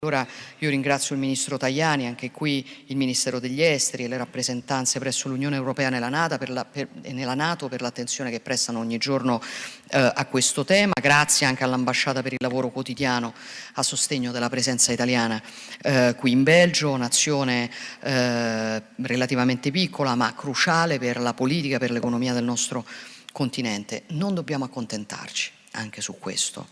Allora io ringrazio il Ministro Tajani, anche qui il Ministero degli Esteri e le rappresentanze presso l'Unione Europea nella NATO per, la, per, nella Nato per l'attenzione che prestano ogni giorno eh, a questo tema. Grazie anche all'Ambasciata per il lavoro quotidiano a sostegno della presenza italiana eh, qui in Belgio, un'azione eh, relativamente piccola ma cruciale per la politica, per l'economia del nostro continente. Non dobbiamo accontentarci anche su questo.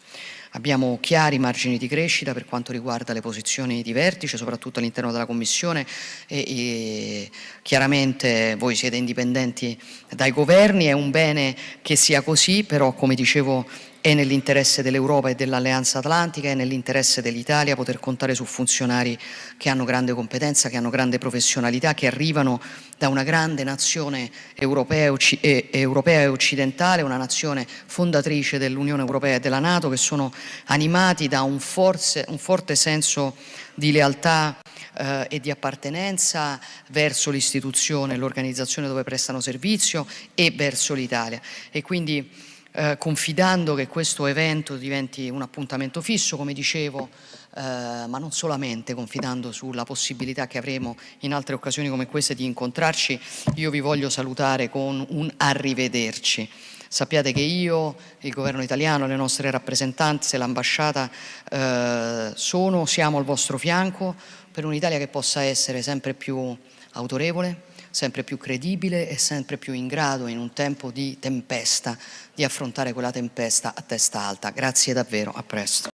Abbiamo chiari margini di crescita per quanto riguarda le posizioni di vertice, soprattutto all'interno della Commissione e, e chiaramente voi siete indipendenti dai governi, è un bene che sia così, però come dicevo è nell'interesse dell'Europa e dell'Alleanza Atlantica, è nell'interesse dell'Italia poter contare su funzionari che hanno grande competenza, che hanno grande professionalità, che arrivano da una grande nazione europea e occidentale, una nazione fondatrice dell'Unione Europea e della Nato, che sono animati da un, forse, un forte senso di lealtà eh, e di appartenenza verso l'istituzione, e l'organizzazione dove prestano servizio e verso l'Italia. E quindi eh, confidando che questo evento diventi un appuntamento fisso, come dicevo, eh, ma non solamente confidando sulla possibilità che avremo in altre occasioni come queste di incontrarci, io vi voglio salutare con un arrivederci. Sappiate che io, il governo italiano, le nostre rappresentanze, l'ambasciata eh, sono, siamo al vostro fianco per un'Italia che possa essere sempre più autorevole, sempre più credibile e sempre più in grado in un tempo di tempesta di affrontare quella tempesta a testa alta. Grazie davvero, a presto.